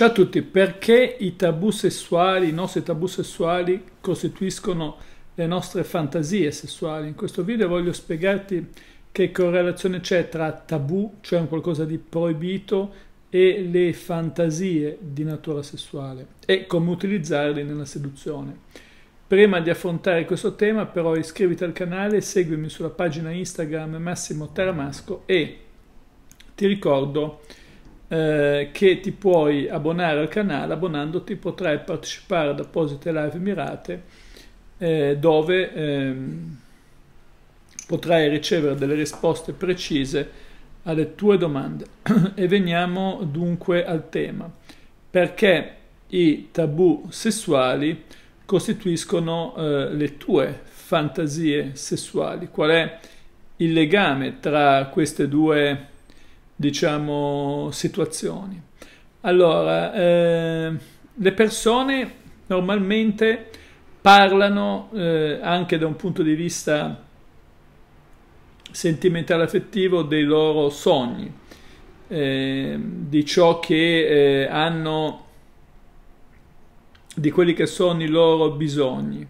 Ciao a tutti, perché i tabù sessuali, i nostri tabù sessuali costituiscono le nostre fantasie sessuali? In questo video voglio spiegarti che correlazione c'è tra tabù, cioè un qualcosa di proibito, e le fantasie di natura sessuale e come utilizzarle nella seduzione. Prima di affrontare questo tema però iscriviti al canale, seguimi sulla pagina Instagram Massimo Taramasco e ti ricordo eh, che ti puoi abbonare al canale, abbonandoti potrai partecipare ad apposite live mirate eh, dove ehm, potrai ricevere delle risposte precise alle tue domande. e veniamo dunque al tema, perché i tabù sessuali costituiscono eh, le tue fantasie sessuali, qual è il legame tra queste due diciamo, situazioni. Allora, eh, le persone normalmente parlano eh, anche da un punto di vista sentimentale affettivo dei loro sogni, eh, di ciò che eh, hanno, di quelli che sono i loro bisogni.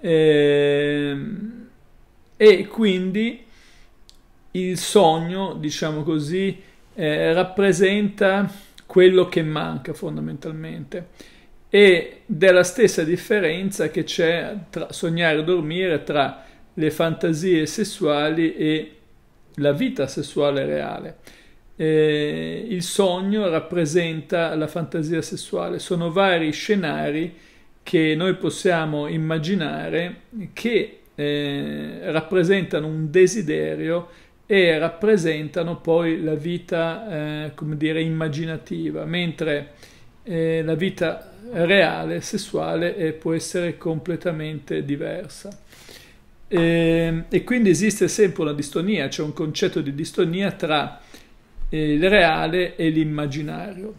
Ehm, e quindi il sogno, diciamo così, eh, rappresenta quello che manca fondamentalmente ed è la stessa differenza che c'è tra sognare e dormire tra le fantasie sessuali e la vita sessuale reale. Eh, il sogno rappresenta la fantasia sessuale, sono vari scenari che noi possiamo immaginare che eh, rappresentano un desiderio e rappresentano poi la vita, eh, come dire, immaginativa, mentre eh, la vita reale, sessuale, eh, può essere completamente diversa. E, ehm, e, quindi esiste sempre una distonia, c'è cioè un concetto di distonia tra eh, il reale e l'immaginario.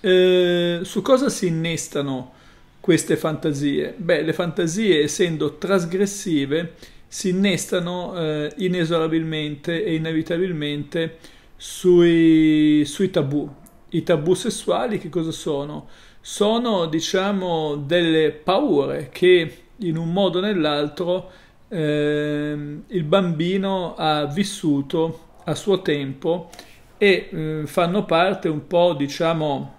Ehm, su cosa si innestano queste fantasie? Beh, le fantasie, essendo trasgressive, si innestano eh, inesorabilmente e inevitabilmente sui, sui tabù. I tabù sessuali che cosa sono? Sono, diciamo, delle paure che in un modo o nell'altro eh, il bambino ha vissuto a suo tempo e eh, fanno parte un po', diciamo,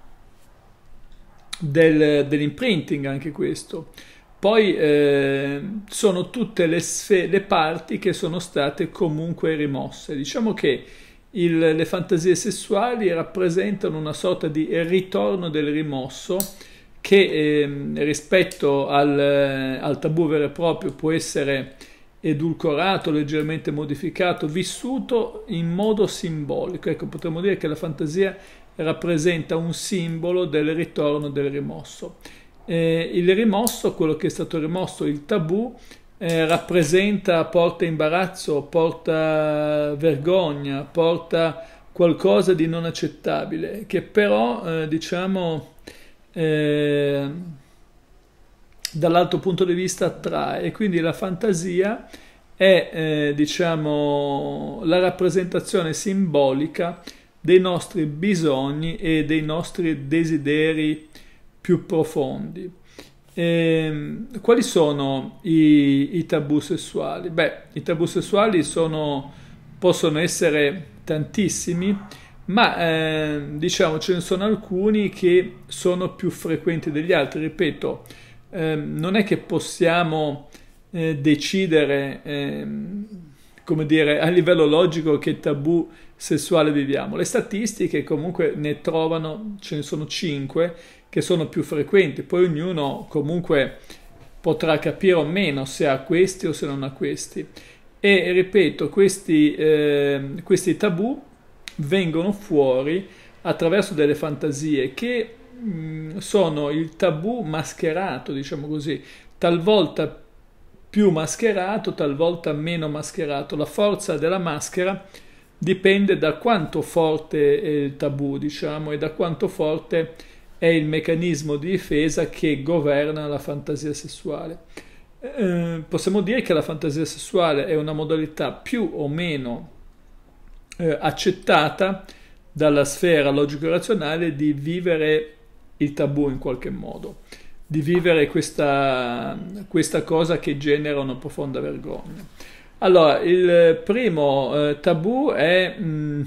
del, dell'imprinting anche questo. Poi eh, sono tutte le, sfe- le parti che sono state comunque rimosse. Diciamo che il, le fantasie sessuali rappresentano una sorta di ritorno del rimosso che eh, rispetto al, al, tabù vero e proprio può essere edulcorato, leggermente modificato, vissuto in modo simbolico. Ecco, potremmo dire che la fantasia rappresenta un simbolo del ritorno del rimosso eh, il rimosso, quello che è stato rimosso, il tabù, eh, rappresenta, porta imbarazzo, porta vergogna, porta qualcosa di non accettabile, che però, eh, diciamo, eh, dall'alto punto di vista attrae. E quindi la fantasia è, eh, diciamo, la rappresentazione simbolica dei nostri bisogni e dei nostri desideri più profondi. E, ehm, quali sono i, i, tabù sessuali? Beh, i tabù sessuali sono, possono essere tantissimi, ma eh, diciamo ce ne sono alcuni che sono più frequenti degli altri. Ripeto, eh, non è che possiamo eh, decidere, ehm, come dire, a livello logico che tabù sessuale viviamo. Le statistiche comunque ne trovano, ce ne sono 5 che sono più frequenti, poi ognuno comunque potrà capire o meno se ha questi o se non ha questi. E ripeto, questi, eh, questi tabù vengono fuori attraverso delle fantasie che mh, sono il tabù mascherato, diciamo così, talvolta più mascherato, talvolta meno mascherato. La forza della maschera dipende da quanto forte è il tabù, diciamo, e da quanto forte è è il meccanismo di difesa che governa la fantasia sessuale. Eh, possiamo dire che la fantasia sessuale è una modalità più o meno eh, accettata dalla sfera logico-razionale di vivere il tabù in qualche modo, di vivere questa, questa cosa che genera una profonda vergogna. Allora, il primo eh, tabù è mh, mm,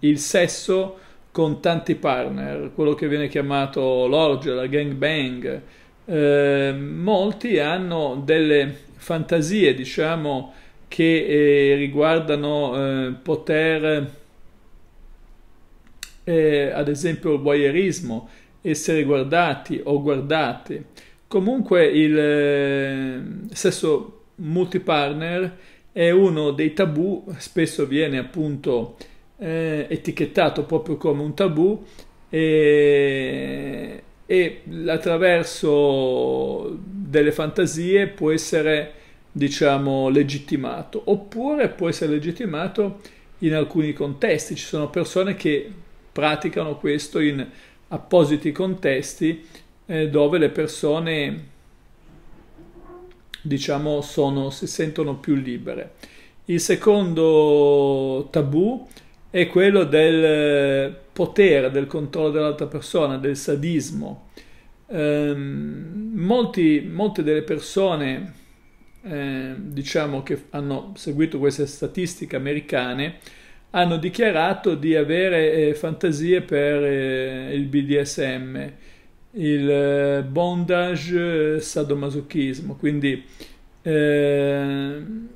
il sesso con tanti partner, quello che viene chiamato l'orgia, la gangbang, eh, molti hanno delle fantasie, diciamo, che eh, riguardano eh, poter, eh, ad esempio, il voyeurismo, essere guardati o guardati. Comunque il eh, sesso multipartner è uno dei tabù, spesso viene appunto eh, etichettato proprio come un tabù e, e attraverso delle fantasie può essere diciamo legittimato oppure può essere legittimato in alcuni contesti ci sono persone che praticano questo in appositi contesti eh, dove le persone diciamo sono, si sentono più libere il secondo tabù è quello del eh, potere, del controllo dell'altra persona, del sadismo. Eh, molti, molte delle persone, eh, diciamo, che hanno seguito queste statistiche americane, hanno dichiarato di avere eh, fantasie per eh, il BDSM, il eh, bondage sadomasochismo, quindi ehm,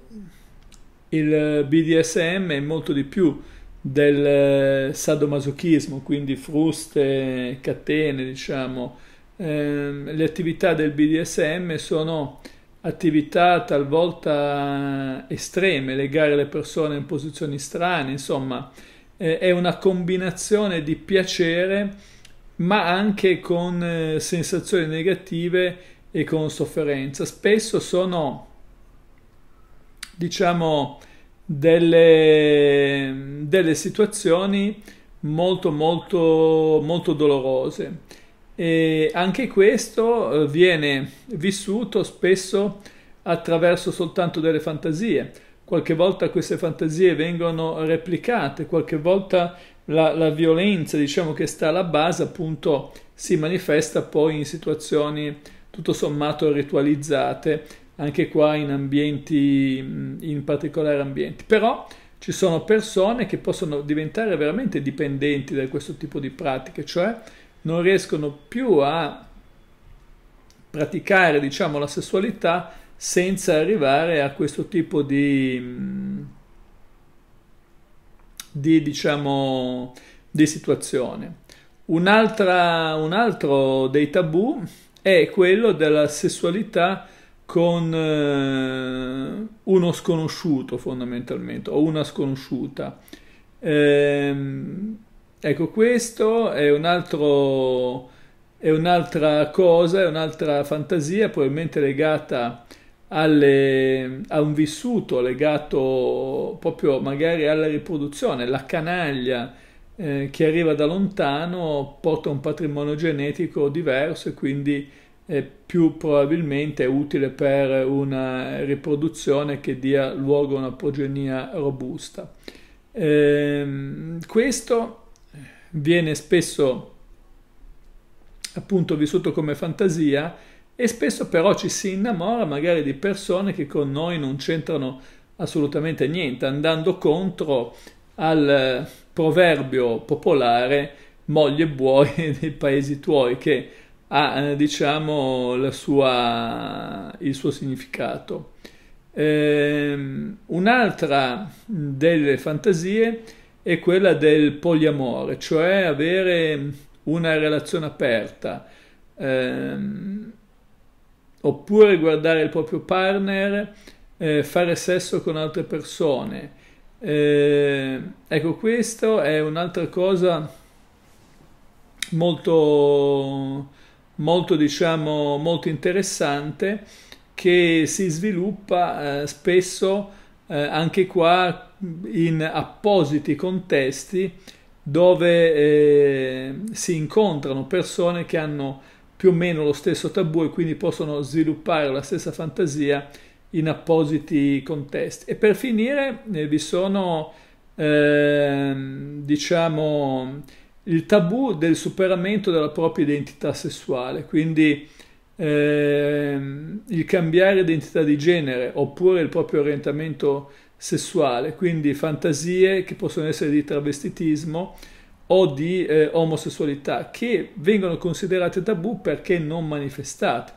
il BDSM è molto di più del eh, sadomasochismo, quindi fruste, catene, diciamo. Eh, le attività del BDSM sono attività talvolta estreme, legare le persone in posizioni strane, insomma, eh, è una combinazione di piacere ma anche con eh, sensazioni negative e con sofferenza. Spesso sono, diciamo, delle, delle situazioni molto molto molto dolorose e anche questo eh, viene vissuto spesso attraverso soltanto delle fantasie qualche volta queste fantasie vengono replicate qualche volta la, la violenza diciamo che sta alla base appunto si manifesta poi in situazioni tutto sommato ritualizzate anche qua in ambienti, in particolari ambienti. Però ci sono persone che possono diventare veramente dipendenti da questo tipo di pratiche, cioè non riescono più a praticare, diciamo, la sessualità senza arrivare a questo tipo di, di diciamo, di situazione. Un, un altro dei tabù è quello della sessualità con eh, uno sconosciuto fondamentalmente o una sconosciuta. Ehm, ecco, questo è un altro è un'altra cosa, è un'altra fantasia probabilmente legata alle, a un vissuto legato proprio magari alla riproduzione, la canaglia eh, che arriva da lontano porta un patrimonio genetico diverso e quindi più probabilmente utile per una riproduzione che dia luogo a una progenia robusta. Eh, questo viene spesso appunto vissuto come fantasia e spesso però ci si innamora magari di persone che con noi non c'entrano assolutamente niente, andando contro al proverbio popolare moglie e buoi dei paesi tuoi che ha ah, eh, diciamo, sua, il suo significato. Ehm, un'altra delle fantasie è quella del poliamore, cioè avere una relazione aperta, ehm, oppure guardare il proprio partner, eh, fare sesso con altre persone. Ehm, ecco, questo è un'altra cosa molto molto, diciamo, molto interessante che si sviluppa eh, spesso eh, anche qua in appositi contesti dove eh, si incontrano persone che hanno più o meno lo stesso tabù e quindi possono sviluppare la stessa fantasia in appositi contesti. E per finire eh, vi sono, ehm, diciamo, il tabù del superamento della propria identità sessuale, quindi ehm, il cambiare identità di genere oppure il proprio orientamento sessuale, quindi fantasie che possono essere di travestitismo o di eh, omosessualità che vengono considerate tabù perché non manifestate.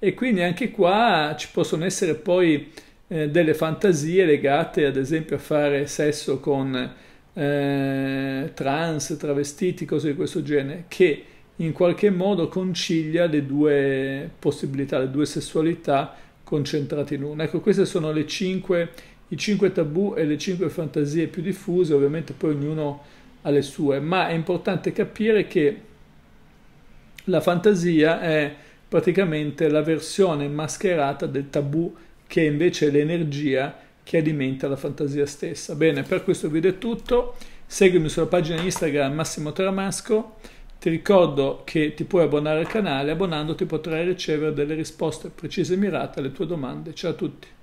E quindi anche qua ci possono essere poi eh, delle fantasie legate ad esempio a fare sesso con eh, trans, travestiti, cose di questo genere, che in qualche modo concilia le due possibilità, le due sessualità concentrate in una. Ecco, queste sono le cinque, i cinque tabù e le cinque fantasie più diffuse, ovviamente poi ognuno ha le sue, ma è importante capire che la fantasia è praticamente la versione mascherata del tabù che invece è l'energia che alimenta la fantasia stessa. Bene, per questo video è tutto. Seguimi sulla pagina Instagram Massimo Teramasco. Ti ricordo che ti puoi abbonare al canale, abbonandoti potrai ricevere delle risposte precise e mirate alle tue domande. Ciao a tutti!